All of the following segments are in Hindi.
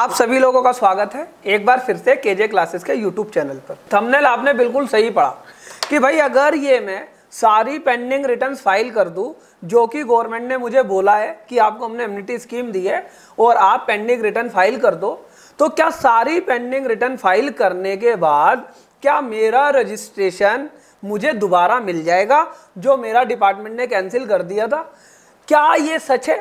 आप सभी लोगों का स्वागत है एक बार फिर से के जे क्लासेस के यूट्यूब चैनल पर थंबनेल आपने बिल्कुल सही पढ़ा कि भाई अगर ये मैं सारी पेंडिंग रिटर्न फाइल कर दूं जो कि गवर्नमेंट ने मुझे बोला है कि आपको हमने एम्यूनिटी स्कीम दी है और आप पेंडिंग रिटर्न फाइल कर दो तो क्या सारी पेंडिंग रिटर्न फाइल करने के बाद क्या मेरा रजिस्ट्रेशन मुझे दोबारा मिल जाएगा जो मेरा डिपार्टमेंट ने कैंसिल कर दिया था क्या ये सच है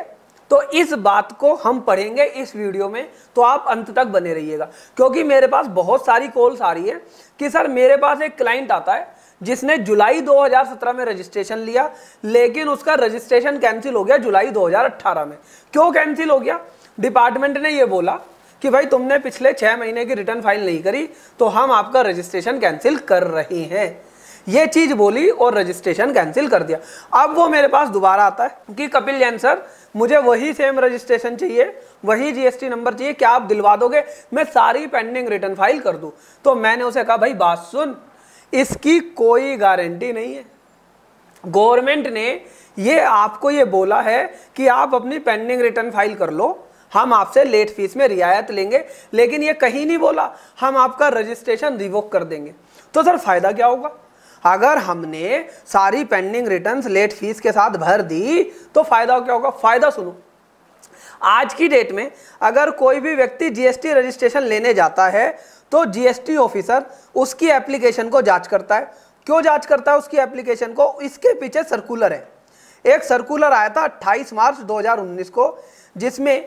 तो इस बात को हम पढ़ेंगे इस वीडियो में तो आप अंत तक बने रहिएगा क्योंकि मेरे पास बहुत सारी कॉल्स आ रही है कि सर मेरे पास एक क्लाइंट आता है जिसने जुलाई 2017 में रजिस्ट्रेशन लिया लेकिन उसका रजिस्ट्रेशन कैंसिल हो गया जुलाई 2018 में क्यों कैंसिल हो गया डिपार्टमेंट ने यह बोला कि भाई तुमने पिछले छह महीने की रिटर्न फाइल नहीं करी तो हम आपका रजिस्ट्रेशन कैंसिल कर रहे हैं ये चीज़ बोली और रजिस्ट्रेशन कैंसिल कर दिया अब वो मेरे पास दोबारा आता है कि कपिल जैन सर मुझे वही सेम रजिस्ट्रेशन चाहिए वही जीएसटी नंबर चाहिए क्या आप दिलवा दोगे मैं सारी पेंडिंग रिटर्न फाइल कर दू तो मैंने उसे कहा भाई बात सुन इसकी कोई गारंटी नहीं है गवर्नमेंट ने ये आपको ये बोला है कि आप अपनी पेंडिंग रिटर्न फाइल कर लो हम आपसे लेट फीस में रियायत लेंगे लेकिन ये कहीं नहीं बोला हम आपका रजिस्ट्रेशन रिवोक कर देंगे तो सर फायदा क्या होगा अगर हमने सारी पेंडिंग रिटर्न्स लेट फीस के साथ भर दी तो फायदा क्या होगा फायदा सुनो आज की डेट में अगर कोई भी व्यक्ति जीएसटी रजिस्ट्रेशन लेने जाता है तो जीएसटी ऑफिसर उसकी एप्लीकेशन को जांच करता है क्यों जांच करता है उसकी एप्लीकेशन को इसके पीछे सर्कुलर है एक सर्कुलर आया था 28 मार्च 2019 को जिसमें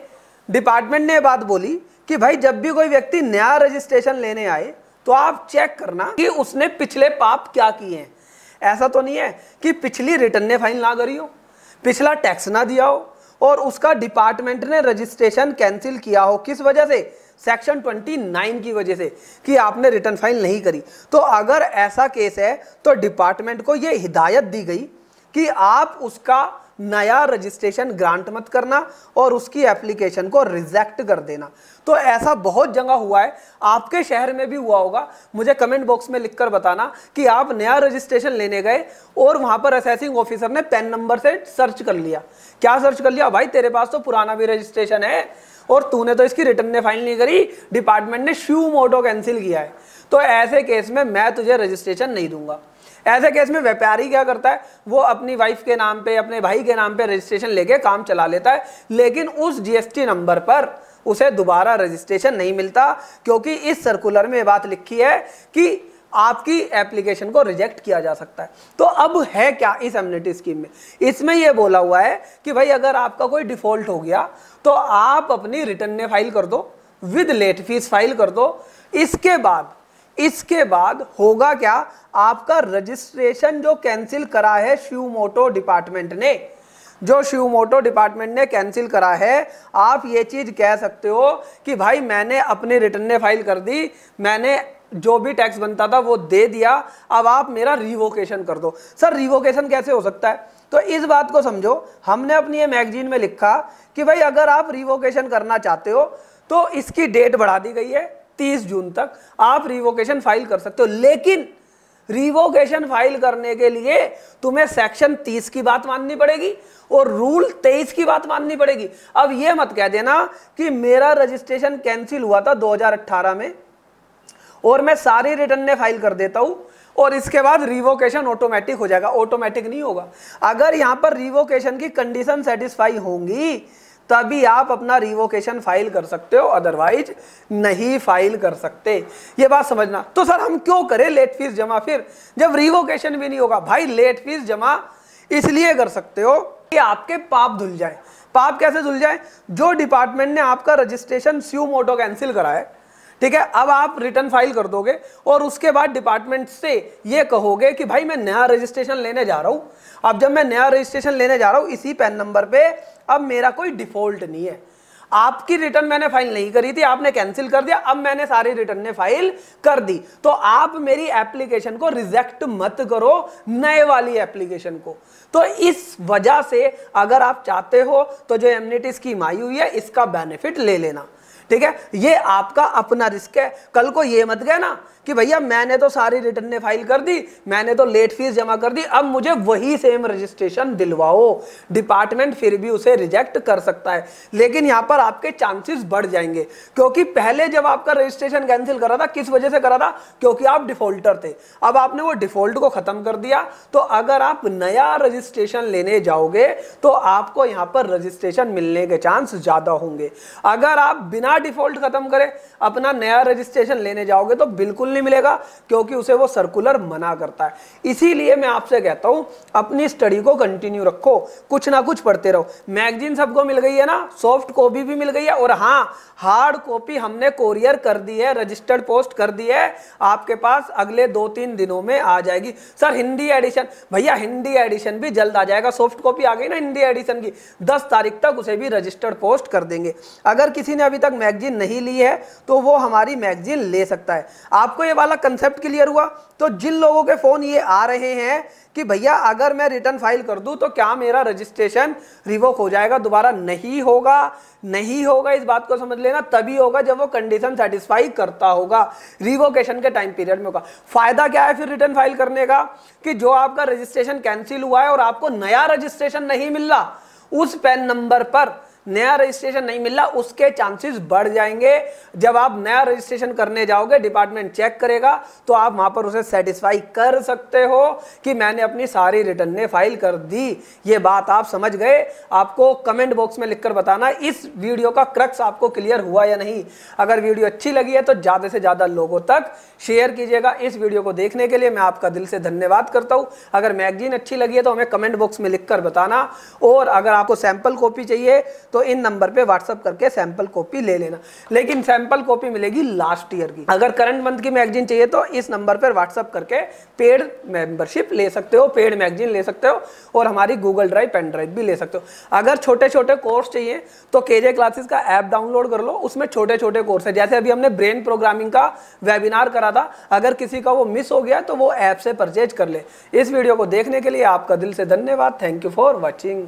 डिपार्टमेंट ने बात बोली कि भाई जब भी कोई व्यक्ति नया रजिस्ट्रेशन लेने आए तो आप चेक करना कि उसने पिछले पाप क्या किए हैं ऐसा तो नहीं है कि पिछली रिटर्न ने फाइल ना करी हो पिछला टैक्स ना दिया हो और उसका डिपार्टमेंट ने रजिस्ट्रेशन कैंसिल किया हो किस वजह से सेक्शन 29 की वजह से कि आपने रिटर्न फाइल नहीं करी तो अगर ऐसा केस है तो डिपार्टमेंट को यह हिदायत दी गई कि आप उसका नया रजिस्ट्रेशन ग्रांट मत करना और उसकी एप्लीकेशन को रिजेक्ट कर देना तो ऐसा बहुत जगह हुआ है आपके शहर में भी हुआ होगा मुझे कमेंट बॉक्स में लिखकर बताना कि आप नया रजिस्ट्रेशन लेने गए और वहां पर असेसिंग ऑफिसर ने पेन नंबर से सर्च कर लिया क्या सर्च कर लिया भाई तेरे पास तो पुराना भी रजिस्ट्रेशन है और तूने तो इसकी रिटर्न ने फाइल नहीं करी डिपार्टमेंट ने श्यू मोटो कैंसिल किया है तो ऐसे केस में मैं तुझे रजिस्ट्रेशन नहीं दूंगा ऐसे केस में व्यापारी क्या करता है वो अपनी वाइफ के नाम पे अपने भाई के नाम पे रजिस्ट्रेशन लेके काम चला लेता है लेकिन उस जीएसटी नंबर पर उसे दोबारा रजिस्ट्रेशन नहीं मिलता क्योंकि इस सर्कुलर में बात लिखी है कि आपकी एप्लीकेशन को रिजेक्ट किया जा सकता है तो अब है क्या इस एमनिटी स्कीम में इसमें यह बोला हुआ है कि भाई अगर आपका कोई डिफॉल्ट हो गया तो आप अपनी रिटर्न में फाइल कर दो विद लेट फीस फाइल कर दो इसके बाद इसके बाद होगा क्या आपका रजिस्ट्रेशन जो कैंसिल करा है शिव मोटो डिपार्टमेंट ने जो शिव मोटो डिपार्टमेंट ने कैंसिल करा है आप ये चीज़ कह सकते हो कि भाई मैंने अपने रिटर्न ने फाइल कर दी मैंने जो भी टैक्स बनता था वो दे दिया अब आप मेरा रिवोकेशन कर दो सर रिवोकेशन कैसे हो सकता है तो इस बात को समझो हमने अपनी ये मैगजीन में लिखा कि भाई अगर आप रिवोकेशन करना चाहते हो तो इसकी डेट बढ़ा दी गई है 30 जून तक आप रिवोकेशन फाइल कर सकते हो लेकिन रिवोकेशन फाइल करने के लिए तुम्हें सेक्शन 30 की बात माननी पड़ेगी और रूल 23 की बात माननी पड़ेगी अब यह मत कह देना कि मेरा रजिस्ट्रेशन कैंसिल हुआ था 2018 में और मैं सारी रिटर्न ने फाइल कर देता हूं और इसके बाद रिवोकेशन ऑटोमेटिक हो जाएगा ऑटोमेटिक नहीं होगा अगर यहां पर रिवोकेशन की कंडीशन सेटिस्फाई होंगी तभी आप अपना रिवोकेशन फाइल कर सकते हो अदरवाइज नहीं फाइल कर सकते ये बात समझना तो सर हम क्यों करें लेट फीस जमा फिर जब रिवोकेशन भी नहीं होगा भाई लेट फीस जमा इसलिए कर सकते हो कि आपके पाप धुल जाए पाप कैसे धुल जाए जो डिपार्टमेंट ने आपका रजिस्ट्रेशन स्यू मोटो कैंसिल कराया ठीक है अब आप रिटर्न फाइल कर दोगे और उसके बाद डिपार्टमेंट से ये कहोगे कि भाई मैं नया रजिस्ट्रेशन लेने जा रहा हूँ अब जब मैं नया रजिस्ट्रेशन लेने जा रहा हूँ इसी पैन नंबर पे अब मेरा कोई डिफॉल्ट नहीं है आपकी रिटर्न मैंने फाइल नहीं करी थी आपने कैंसिल कर दिया अब मैंने सारी रिटर्न ने फाइल कर दी तो आप मेरी एप्लीकेशन को रिजेक्ट मत करो नए वाली एप्लीकेशन को तो इस वजह से अगर आप चाहते हो तो जो एमनिटी स्कीम आई हुई है इसका बेनिफिट ले लेना ठीक है ये आपका अपना रिस्क है कल को ये मत कहना कि भैया मैंने तो सारी रिटर्न ने फाइल कर दी मैंने तो लेट फीस जमा कर दी अब मुझे वही सेम रजिस्ट्रेशन दिलवाओ डिपार्टमेंट फिर भी उसे रिजेक्ट कर सकता है लेकिन यहां पर आपके चांसेस बढ़ जाएंगे क्योंकि पहले जब आपका रजिस्ट्रेशन कैंसिल करा था किस वजह से करा था क्योंकि आप डिफॉल्टर थे अब आपने वो डिफॉल्ट को खत्म कर दिया तो अगर आप नया रजिस्ट्रेशन लेने जाओगे तो आपको यहां पर रजिस्ट्रेशन मिलने के चांस ज्यादा होंगे अगर आप बिना अपना डिफॉल्ट खत्म करे अपना नया रजिस्ट्रेशन लेने जाओगे तो बिल्कुल नहीं मिलेगा क्योंकि उसे वो सर्कुलर मना करता है इसीलिए मैं आपसे कहता हूं अपनी स्टडी को कंटिन्यू रखो कुछ ना कुछ पढ़ते रहो मैगजीन सबको मिल गई है ना सॉफ्ट कॉपी भी मिल गई है और हाँ हार्ड कॉपी हमने कोरियर कर दी है रजिस्टर्ड पोस्ट कर दी है आपके पास अगले दो तीन दिनों में आ जाएगी सर हिंदी एडिशन भैया हिंदी एडिशन भी जल्द आ जाएगा सॉफ्ट कॉपी आ गई ना हिंदी एडिशन की दस तारीख तक उसे भी रजिस्टर्ड पोस्ट कर देंगे अगर किसी ने अभी तक मैगजीन नहीं ली है तो वो हमारी मैगजीन ले सकता है आपको ये वाला कंसेप्ट क्लियर हुआ तो जिन लोगों के फ़ोन ये आ रहे हैं कि भैया अगर मैं रिटर्न फाइल कर दूं तो क्या मेरा रजिस्ट्रेशन रिवोक हो जाएगा दोबारा नहीं होगा नहीं होगा इस बात को समझ लेना तभी होगा जब वो कंडीशन सेटिस्फाई करता होगा रिवोकेशन के टाइम पीरियड में होगा फायदा क्या है फिर रिटर्न फाइल करने का कि जो आपका रजिस्ट्रेशन कैंसिल हुआ है और आपको नया रजिस्ट्रेशन नहीं मिल रहा उस पेन नंबर पर नया रजिस्ट्रेशन नहीं मिला उसके चांसेस बढ़ जाएंगे जब आप नया रजिस्ट्रेशन करने जाओगे डिपार्टमेंट चेक करेगा तो आप वहां पर उसे सेटिस्फाई कर सकते हो कि मैंने अपनी सारी रिटर्न ने फाइल कर दी ये बात आप समझ गए आपको कमेंट बॉक्स में लिखकर बताना इस वीडियो का क्रक्स आपको क्लियर हुआ या नहीं अगर वीडियो अच्छी लगी है तो ज़्यादा से ज़्यादा लोगों तक शेयर कीजिएगा इस वीडियो को देखने के लिए मैं आपका दिल से धन्यवाद करता हूँ अगर मैगजीन अच्छी लगी है तो हमें कमेंट बॉक्स में लिखकर बताना और अगर आपको सैंपल कॉपी चाहिए तो इन नंबर पे व्हाट्सअप करके सैंपल कॉपी ले लेना लेकिन सैंपल कॉपी मिलेगी लास्ट ईयर की अगर करंट मंथ की मैगजीन चाहिए तो इस नंबर पर व्हाट्सअप करके पेड मेंबरशिप ले सकते हो पेड मैगजीन ले सकते हो और हमारी गूगल ड्राइव पेन ड्राइव भी ले सकते हो अगर छोटे छोटे कोर्स चाहिए तो के क्लासेस का ऐप डाउनलोड कर लो उसमें छोटे छोटे कोर्स है जैसे अभी हमने ब्रेन प्रोग्रामिंग का वेबिनार करा था अगर किसी का वो मिस हो गया तो वो ऐप से परचेज कर ले इस वीडियो को देखने के लिए आपका दिल से धन्यवाद थैंक यू फॉर वॉचिंग